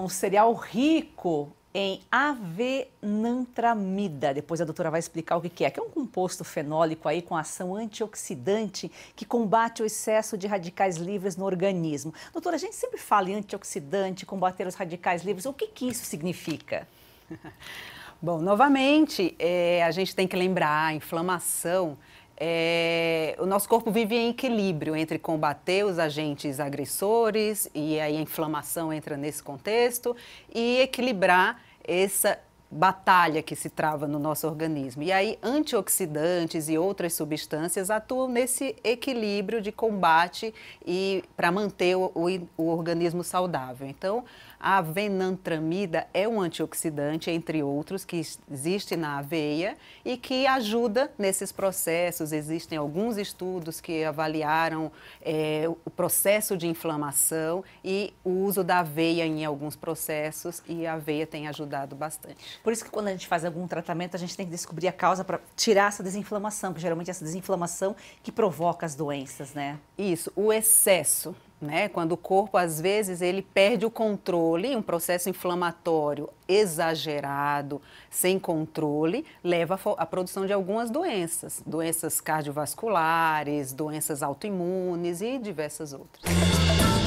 um cereal rico em avenantramida. Depois a doutora vai explicar o que é, que é um composto fenólico aí com ação antioxidante que combate o excesso de radicais livres no organismo. Doutora, a gente sempre fala em antioxidante, combater os radicais livres. O que, que isso significa? Bom, novamente, é, a gente tem que lembrar, a inflamação é, o nosso corpo vive em equilíbrio entre combater os agentes agressores, e aí a inflamação entra nesse contexto, e equilibrar essa batalha que se trava no nosso organismo. E aí, antioxidantes e outras substâncias atuam nesse equilíbrio de combate e para manter o, o, o, organismo saudável. Então, a venantramida é um antioxidante, entre outros, que existe na aveia e que ajuda nesses processos. Existem alguns estudos que avaliaram é, o processo de inflamação e o uso da aveia em alguns processos, e a aveia tem ajudado bastante. Por isso que quando a gente faz algum tratamento, a gente tem que descobrir a causa para tirar essa desinflamação, que geralmente é essa desinflamação que provoca as doenças, né? Isso, o excesso, né? Quando o corpo às vezes ele perde o controle, um processo inflamatório exagerado, sem controle, leva à produção de algumas doenças, doenças cardiovasculares, doenças autoimunes e diversas outras.